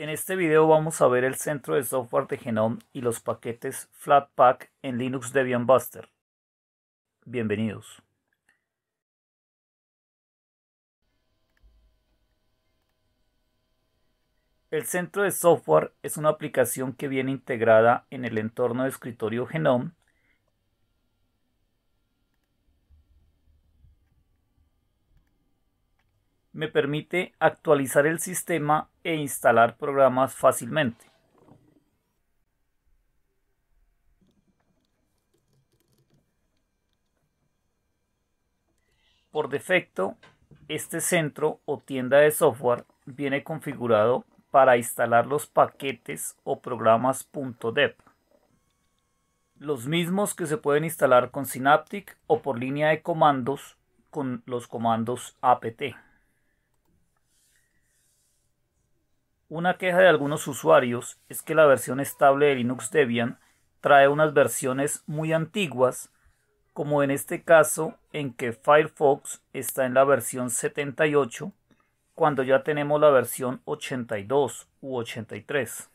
En este video vamos a ver el centro de software de Genome y los paquetes Flatpak en Linux Debian Buster. Bienvenidos. El centro de software es una aplicación que viene integrada en el entorno de escritorio Genome me permite actualizar el sistema e instalar programas fácilmente. Por defecto, este centro o tienda de software viene configurado para instalar los paquetes o programas .deb. Los mismos que se pueden instalar con Synaptic o por línea de comandos con los comandos apt. Una queja de algunos usuarios es que la versión estable de Linux Debian trae unas versiones muy antiguas, como en este caso en que Firefox está en la versión 78 cuando ya tenemos la versión 82 u 83.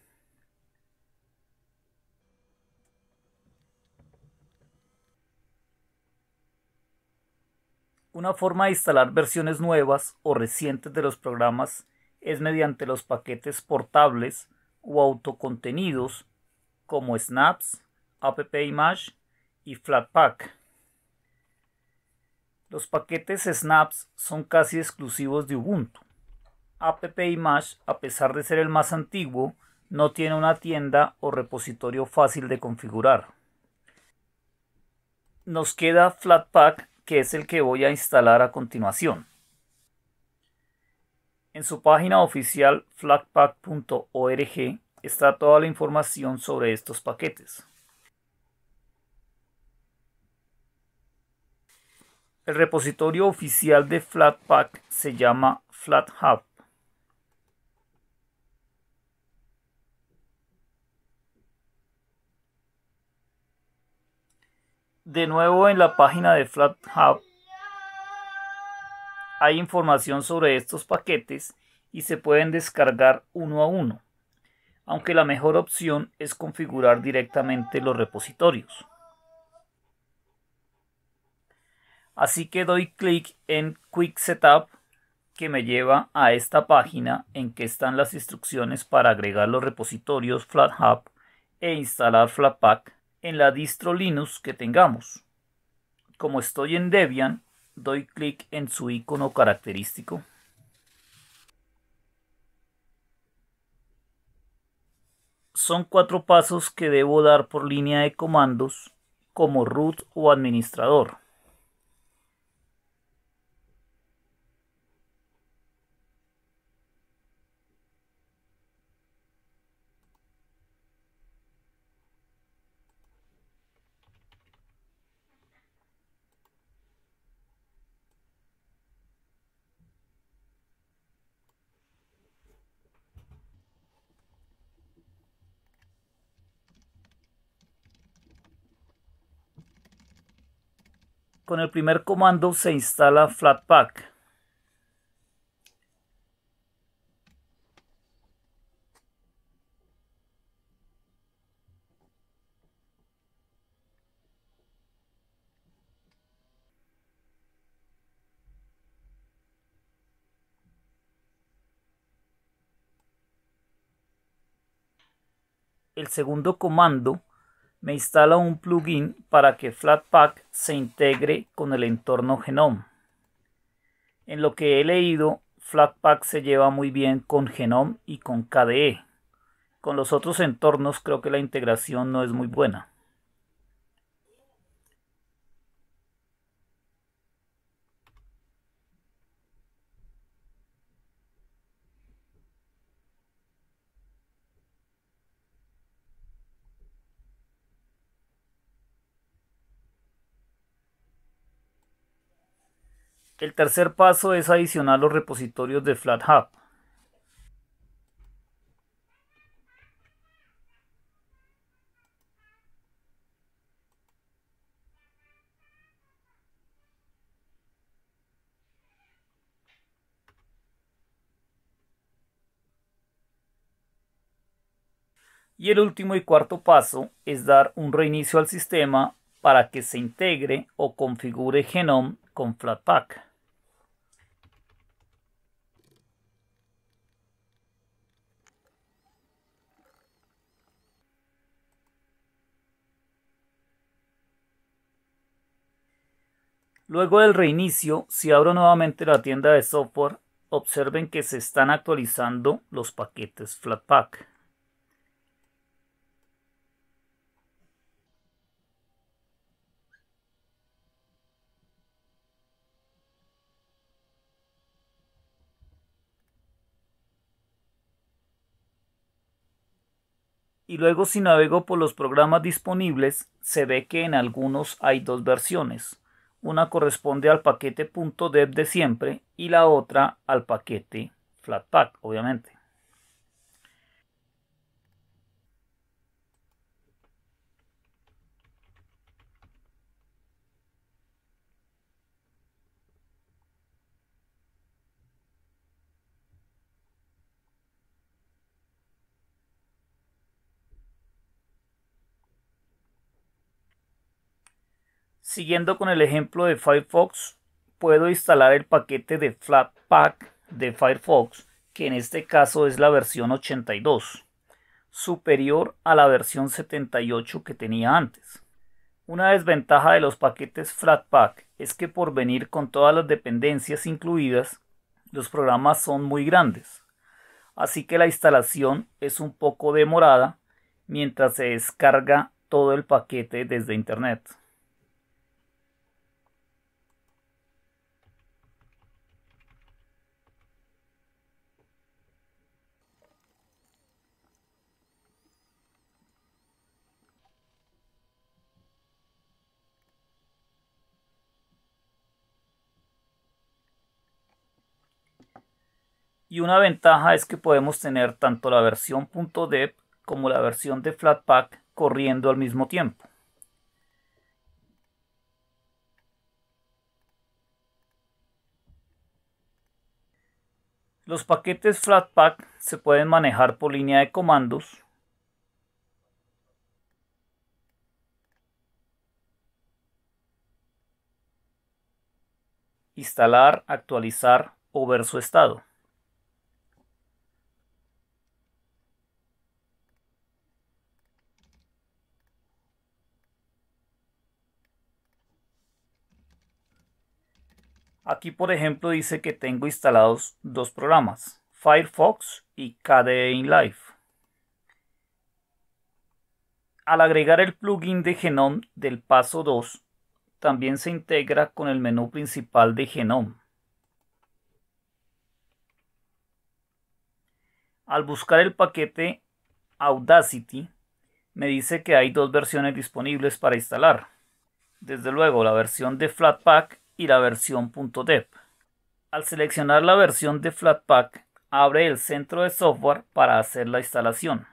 Una forma de instalar versiones nuevas o recientes de los programas es mediante los paquetes portables o autocontenidos como Snaps, AppImage y Flatpak. Los paquetes Snaps son casi exclusivos de Ubuntu. AppImage, a pesar de ser el más antiguo, no tiene una tienda o repositorio fácil de configurar. Nos queda Flatpak, que es el que voy a instalar a continuación. En su página oficial flatpak.org está toda la información sobre estos paquetes. El repositorio oficial de Flatpak se llama FlatHub. De nuevo en la página de FlatHub hay información sobre estos paquetes y se pueden descargar uno a uno, aunque la mejor opción es configurar directamente los repositorios. Así que doy clic en Quick Setup que me lleva a esta página en que están las instrucciones para agregar los repositorios FlatHub e instalar Flatpak en la distro Linux que tengamos. Como estoy en Debian, doy clic en su icono característico. Son cuatro pasos que debo dar por línea de comandos como root o administrador. Con el primer comando se instala Flatpak. El segundo comando me instala un plugin para que Flatpak se integre con el entorno Genome. En lo que he leído, Flatpak se lleva muy bien con Genome y con KDE. Con los otros entornos creo que la integración no es muy buena. El tercer paso es adicionar los repositorios de FlatHub. Y el último y cuarto paso es dar un reinicio al sistema para que se integre o configure Genome con Flatpak. Luego del reinicio, si abro nuevamente la tienda de software, observen que se están actualizando los paquetes Flatpak. y luego si navego por los programas disponibles se ve que en algunos hay dos versiones. Una corresponde al paquete .deb de siempre y la otra al paquete Flatpak, obviamente. Siguiendo con el ejemplo de Firefox, puedo instalar el paquete de Flatpak de Firefox, que en este caso es la versión 82, superior a la versión 78 que tenía antes. Una desventaja de los paquetes Flatpak es que por venir con todas las dependencias incluidas, los programas son muy grandes, así que la instalación es un poco demorada mientras se descarga todo el paquete desde Internet. y una ventaja es que podemos tener tanto la versión .deb como la versión de Flatpak corriendo al mismo tiempo. Los paquetes Flatpak se pueden manejar por línea de comandos instalar, actualizar o ver su estado. Aquí, por ejemplo, dice que tengo instalados dos programas, Firefox y KDE InLife. Al agregar el plugin de Genome del paso 2, también se integra con el menú principal de Genome. Al buscar el paquete Audacity, me dice que hay dos versiones disponibles para instalar. Desde luego, la versión de Flatpak y la versión .deb. Al seleccionar la versión de Flatpak, abre el centro de software para hacer la instalación.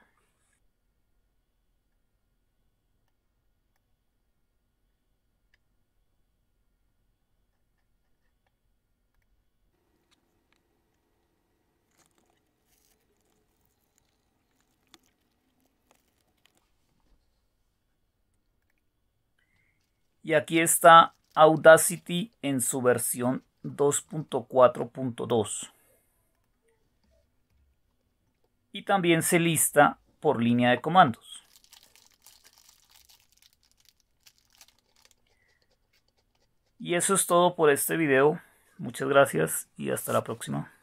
y aquí está Audacity en su versión 2.4.2. Y también se lista por línea de comandos. Y eso es todo por este video. Muchas gracias y hasta la próxima.